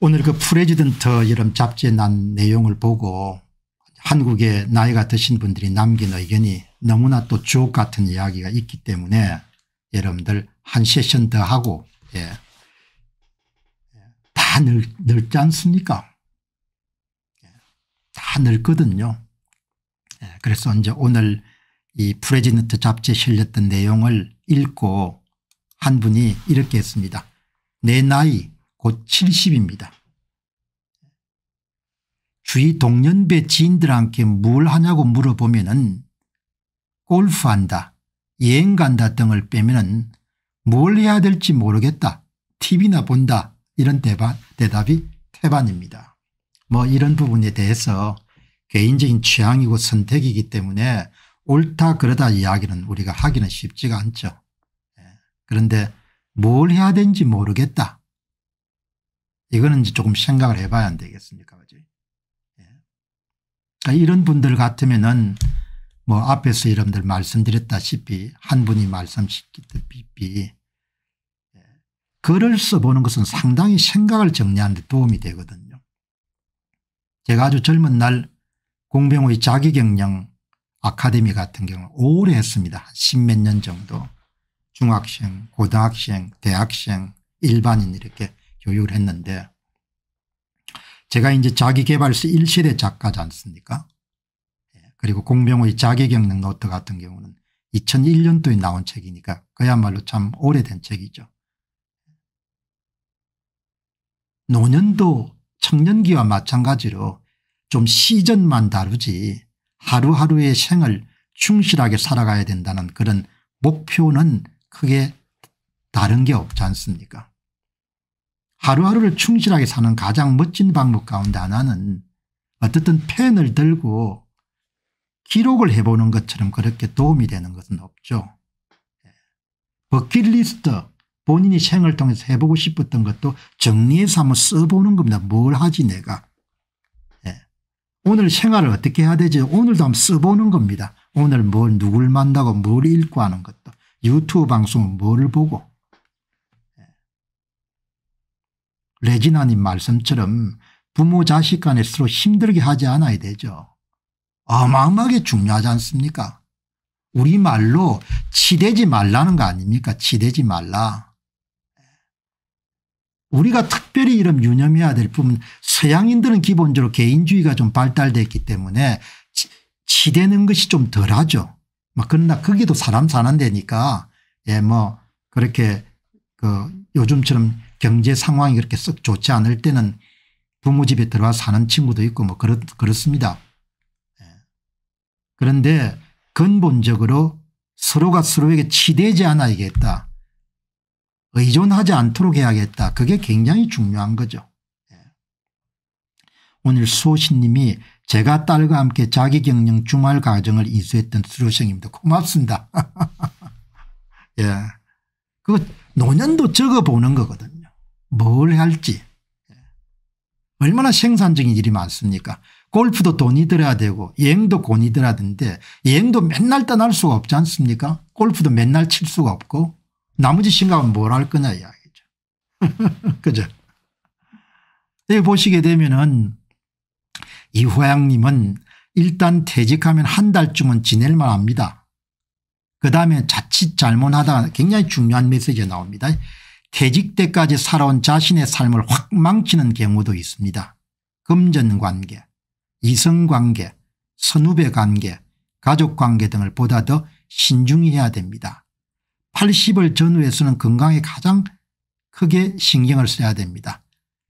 오늘 그 프레지던트 이런 잡지에 난 내용을 보고 한국의 나이가 드신 분들이 남긴 의견이 너무나 또 주옥 같은 이야기가 있기 때문에 여러분들 한 세션 더 하고 예. 다 늙, 늙지 않습니까 예. 다 늙거든요 예. 그래서 이제 오늘 이 프레지던트 잡지에 실렸던 내용을 읽고 한 분이 이렇게 했습니다 내 나이 곧 70입니다. 주위 동년배 지인들한테 뭘 하냐고 물어보면 은 골프한다 여행 간다 등을 빼면 은뭘 해야 될지 모르겠다 TV나 본다 이런 대답이 태반입니다. 뭐 이런 부분에 대해서 개인적인 취향이고 선택이기 때문에 옳다 그러다 이야기는 우리가 하기는 쉽지가 않죠. 예. 그런데 뭘 해야 되는지 모르겠다 이거는 이제 조금 생각을 해봐야 안 되겠습니까? 그지? 예. 그러니까 이런 분들 같으면은 뭐 앞에서 여러분들 말씀드렸다시피 한 분이 말씀시켰듯이 예. 글을 써보는 것은 상당히 생각을 정리하는 데 도움이 되거든요. 제가 아주 젊은 날 공병호의 자기경영 아카데미 같은 경우 오래 했습니다. 십몇 년 정도 중학생 고등학생 대학생 일반인 이렇게 교육을 했는데 제가 이제 자기개발서 1세대 작가지 않습니까 예, 그리고 공병호의 자기경력 노트 같은 경우는 2001년도에 나온 책이니까 그야말로 참 오래된 책이죠. 노년도 청년기와 마찬가지로 좀 시전만 다루지 하루하루의 생을 충실하게 살아가야 된다는 그런 목표는 크게 다른 게 없지 않습니까 하루하루를 충실하게 사는 가장 멋진 방법 가운데 하나는 어떻든 펜을 들고 기록을 해보는 것처럼 그렇게 도움이 되는 것은 없죠. 예. 버킷리스트 본인이 생을 통해서 해보고 싶었던 것도 정리해서 한번 써보는 겁니다. 뭘 하지 내가. 예. 오늘 생활을 어떻게 해야 되지 오늘도 한번 써보는 겁니다. 오늘 뭘 누굴 만나고 뭘 읽고 하는 것도 유튜브 방송은 뭘 보고 레지나님 말씀처럼 부모 자식 간에 서로 힘들게 하지 않아야 되죠. 어마어마하게 중요하지 않습니까 우리말로 치대지 말라는 거 아닙니까 치대지 말라. 우리가 특별히 이런 유념해야 될 부분 서양인들은 기본적으로 개인주의가 좀 발달됐기 때문에 치, 대는 것이 좀 덜하죠. 막 뭐 그러나 거기도 사람 사는 데니까 예뭐 그렇게 그 요즘처럼 경제 상황이 그렇게 썩 좋지 않을 때는 부모 집에 들어와 사는 친구도 있고 뭐 그렇, 그렇습니다. 예. 그런데 근본적으로 서로가 서로에게 치대지 않아야겠다. 의존하지 않도록 해야겠다. 그게 굉장히 중요한 거죠. 예. 오늘 수호신님이 제가 딸과 함께 자기 경영 주말 과정을 인수했던 수료생입니다. 고맙습니다. 예. 그 노년도 적어보는 거거든요. 뭘 할지 얼마나 생산적인 일이 많습니까 골프도 돈이 들어야 되고 여행도 돈이 들어야 되는데 여행도 맨날 떠날 수가 없지 않습니까 골프도 맨날 칠 수가 없고 나머지 생각은 뭘 할 거냐 이야기죠. 그죠 여기 보시게 되면은 이호양님은 일단 퇴직하면 한 달쯤은 지낼 만합니다. 그 다음에 자칫 잘못하다가 굉장히 중요한 메시지가 나옵니다. 퇴직 때까지 살아온 자신의 삶을 확 망치는 경우도 있습니다. 금전관계, 이성관계, 선후배관계, 가족관계 등을 보다 더신중 해야 됩니다. 80을 전후해서는 건강에 가장 크게 신경을 써야 됩니다.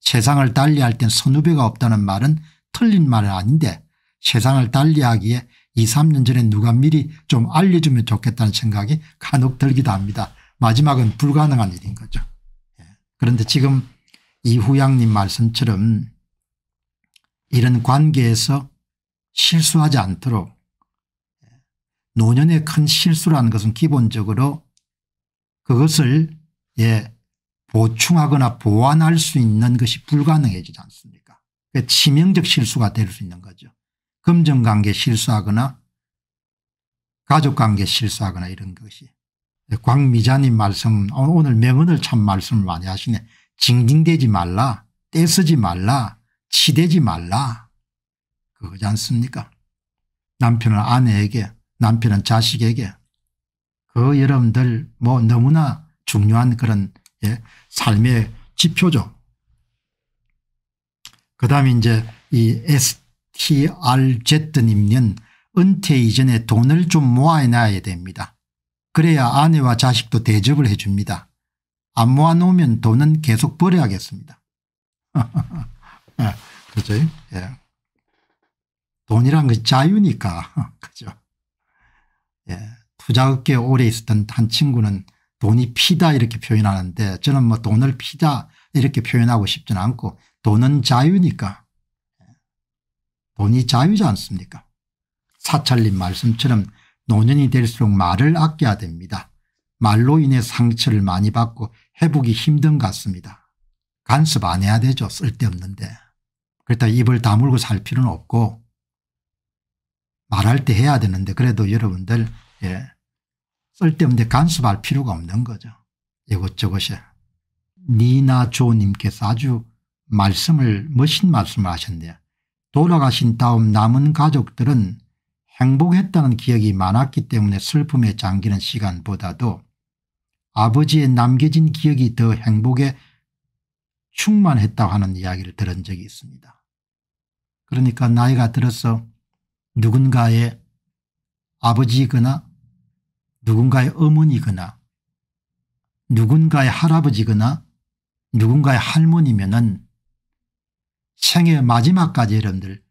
세상을 달리할 땐 선후배가 없다는 말은 틀린 말은 아닌데 세상을 달리하기에 2, 3년 전에 누가 미리 좀 알려주면 좋겠다는 생각이 간혹 들기도 합니다. 마지막은 불가능한 일인 거죠. 예. 그런데 지금 이후양님 말씀처럼 이런 관계에서 실수하지 않도록 예, 노년의 큰 실수라는 것은 기본적으로 그것을 예 보충하거나 보완할 수 있는 것이 불가능해지지 않습니까 그 치명적 실수가 될 수 있는 거죠. 금전관계 실수하거나 가족관계 실수하거나 이런 것이 광미자님 말씀 오늘 명언을 참 말씀을 많이 하시네. 징징대지 말라 떼쓰지 말라 치대지 말라 그거지 않습니까 남편은 아내에게 남편은 자식에게 그 여러분들 뭐 너무나 중요한 그런 예, 삶의 지표죠. 그 다음에 이제 이 STRZ님은 은퇴 이전에 돈을 좀 모아놔야 됩니다. 그래야 아내와 자식도 대접을 해줍니다. 안 모아놓으면 돈은 계속 버려야겠습니다. 예, 그죠? 예. 돈이란 건 자유니까. 그죠? 예. 투자업계 오래 있었던 한 친구는 돈이 피다 이렇게 표현하는데 저는 뭐 돈을 피다 이렇게 표현하고 싶지 않고 돈은 자유니까. 예. 돈이 자유지 않습니까? 사찰님 말씀처럼 노년이 될수록 말을 아껴야 됩니다. 말로 인해 상처를 많이 받고 회복이 힘든 것 같습니다. 간섭 안 해야 되죠. 쓸데없는데. 그렇다 입을 다물고 살 필요는 없고 말할 때 해야 되는데 그래도 여러분들 예, 쓸데없는데 간섭할 필요가 없는 거죠. 이것저것이. 니나조님께서 아주 말씀을 멋진 말씀을 하셨네요. 돌아가신 다음 남은 가족들은 행복했다는 기억이 많았기 때문에 슬픔에 잠기는 시간보다도 아버지의 남겨진 기억이 더 행복에 충만했다고 하는 이야기를 들은 적이 있습니다. 그러니까 나이가 들어서 누군가의 아버지거나 누군가의 어머니거나 누군가의 할아버지거나 누군가의 할머니면은 생애 마지막까지 여러분들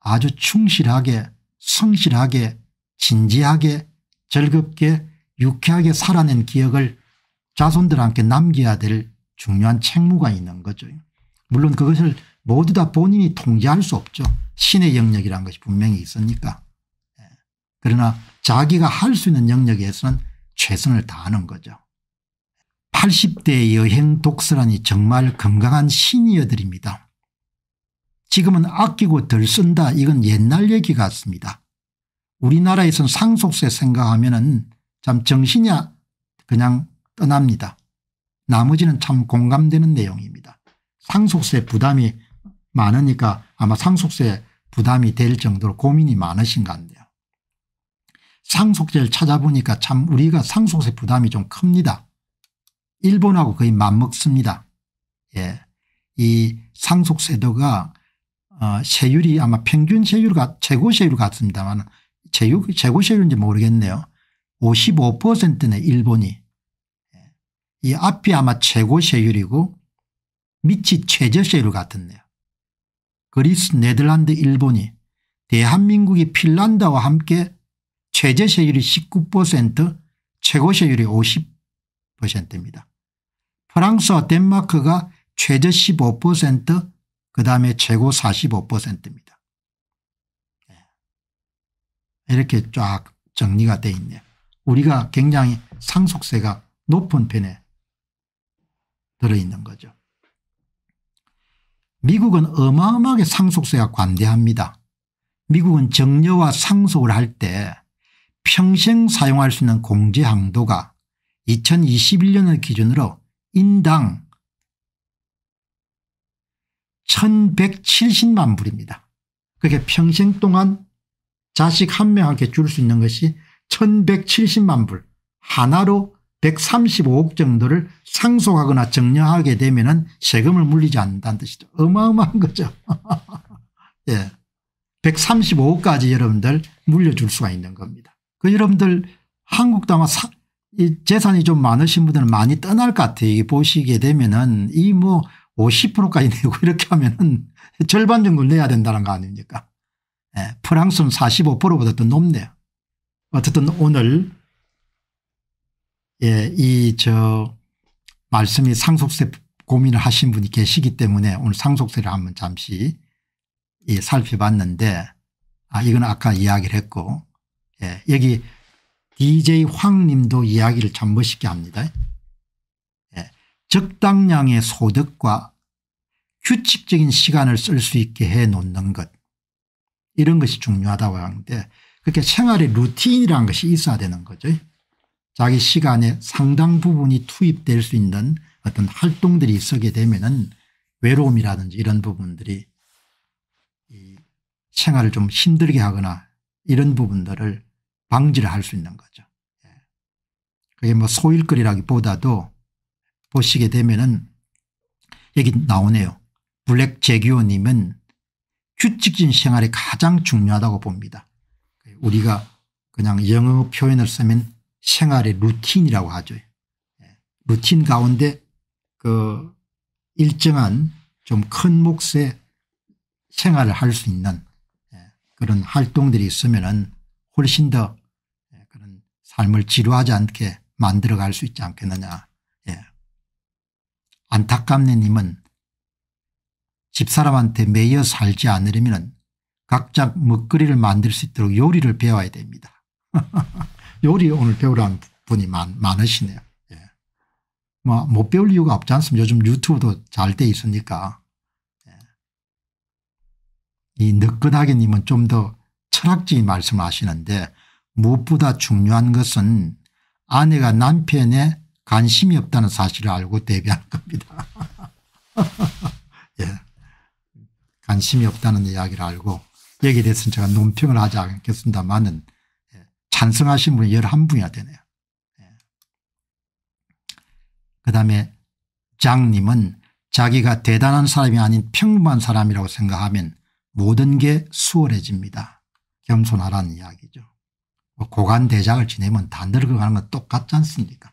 아주 충실하게 성실하게 진지하게 즐겁게 유쾌하게 살아낸 기억을 자손들한테 남겨야 될 중요한 책무가 있는 거죠. 물론 그것을 모두 다 본인이 통제할 수 없죠. 신의 영역이라는 것이 분명히 있으니까. 예. 그러나 자기가 할 수 있는 영역에서는 최선을 다하는 거죠. 80대 여행 독서란이 정말 건강한 시니어들입니다. 지금은 아끼고 덜 쓴다 이건 옛날 얘기 같습니다. 우리나라에선 상속세 생각하면 은참 정신이 아- 그냥 떠납니다. 나머지는 참 공감되는 내용입니다. 상속세 부담이 많으니까 아마 상속세 부담이 될 정도로 고민이 많으신 것 같네요. 상속세를 찾아보니까 참 우리가 상속세 부담이 좀 큽니다. 일본하고 거의 맞먹습니다. 예. 이 상속세도가 어, 세율이 아마 평균 세율, 최고 세율 같습니다만 최고, 최고 세율인지 모르겠네요. 55%네 일본이. 예. 이 앞이 아마 최고 세율이고 밑이 최저 세율 같은데요. 그리스 네덜란드 일본이 대한민국이 핀란드와 함께 최저 세율이 19% 최고 세율이 50%입니다. 프랑스와 덴마크가 최저 15% 그다음에 최고 45%입니다. 예. 이렇게 쫙 정리가 돼 있네요. 우리가 굉장히 상속세가 높은 편에 들어있는 거죠. 미국은 어마어마하게 상속세가 관대합니다. 미국은 정려와 상속을 할 때 평생 사용할 수 있는 공제 항도가 2021년을 기준으로 인당 1170만 불입니다. 그게 평생 동안 자식 한 명에게 줄수 있는 것이 1170만 불 하나로 135억 정도를 상속하거나 정려하게 되면 은 세금을 물리지 않는다는 뜻이죠. 어마어마한 거죠. 예. 135억까지 여러분들 물려줄 수가 있는 겁니다. 그 여러분들 한국도 아마 사, 재산이 좀 많으신 분들은 많이 떠날 것 같아요. 보시게 되면은 이뭐 50%까지 내고 이렇게 하면은 절반 정도 내야 된다는 거 아닙니까? 예, 프랑스는 45%보다 더 높네요. 어쨌든 오늘 예, 이 저 말씀이 상속세 고민을 하신 분이 계시기 때문에 오늘 상속세를 한번 잠시 예, 살펴봤는데 아 이건 아까 이야기를 했고 예, 여기 DJ 황 님도 이야기를 참 멋있게 합니다. 적당량의 소득과 규칙적인 시간을 쓸 수 있게 해 놓는 것 이런 것이 중요하다고 하는데 그렇게 생활의 루틴이라는 것이 있어야 되는 거죠. 자기 시간에 상당 부분이 투입될 수 있는 어떤 활동들이 있게 되면 외로움이라든지 이런 부분들이 생활을 좀 힘들게 하거나 이런 부분들을 방지를 할 수 있는 거죠. 예. 그게 뭐 소일거리라기보다도 보시게 되면은 여기 나오네요. 블랙 재규호님은 규칙적인 생활이 가장 중요하다고 봅니다. 우리가 그냥 영어 표현을 쓰면 생활의 루틴이라고 하죠. 예. 루틴 가운데 그 일정한 좀 큰 몫의 생활을 할 수 있는 예, 그런 활동들이 있으면은 훨씬 더 예, 그런 삶을 지루하지 않게 만들어 갈 수 있지 않겠느냐 안타깝네 님은 집사람한테 매여 살지 않으려면 각자 먹거리를 만들 수 있도록 요리를 배워야 됩니다. 요리 오늘 배우라는 분이 많, 많으시네요. 예. 뭐, 못 배울 이유가 없지 않습니까? 요즘 유튜브도 잘 돼 있으니까. 예. 이 느끈하게 님은 좀 더 철학적인 말씀을 하시는데 무엇보다 중요한 것은 아내가 남편의 관심이 없다는 사실을 알고 대비한 겁니다. 예. 관심이 없다는 이야기를 알고 여기에 대해서는 제가 논평을 하지 않겠습니다만은 예. 찬성하신 분이 11분이나 되네요. 예. 그 다음에 장님은 자기가 대단한 사람이 아닌 평범한 사람이라고 생각하면 모든 게 수월해집니다. 겸손하라는 이야기죠. 뭐 고관대작을 지내면 다 늙어가는 건 똑같지 않습니까